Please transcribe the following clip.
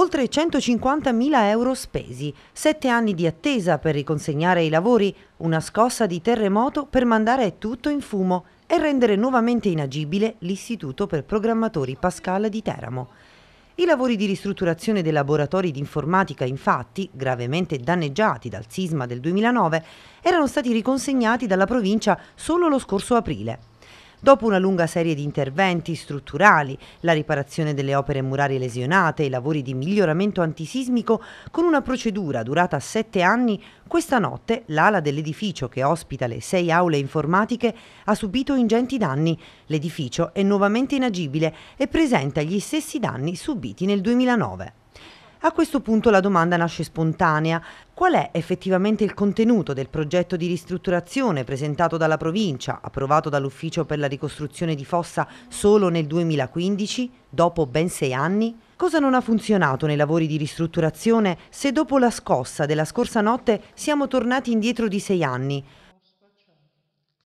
oltre 150.000 euro spesi, sette anni di attesa per riconsegnare i lavori, una scossa di terremoto per mandare tutto in fumo e rendere nuovamente inagibile l'Istituto per Programmatori Pascal di Teramo. I lavori di ristrutturazione dei laboratori di informatica, infatti, gravemente danneggiati dal sisma del 2009, erano stati riconsegnati dalla provincia solo lo scorso aprile. Dopo una lunga serie di interventi strutturali, la riparazione delle opere murarie lesionate, i lavori di miglioramento antisismico, con una procedura durata sette anni, questa notte l'ala dell'edificio che ospita le sei aule informatiche ha subito ingenti danni. L'edificio è nuovamente inagibile e presenta gli stessi danni subiti nel 2009. A questo punto la domanda nasce spontanea. Qual è effettivamente il contenuto del progetto di ristrutturazione presentato dalla provincia, approvato dall'Ufficio per la ricostruzione di Fossa solo nel 2015, dopo ben sei anni? Cosa non ha funzionato nei lavori di ristrutturazione se dopo la scossa della scorsa notte siamo tornati indietro di sei anni?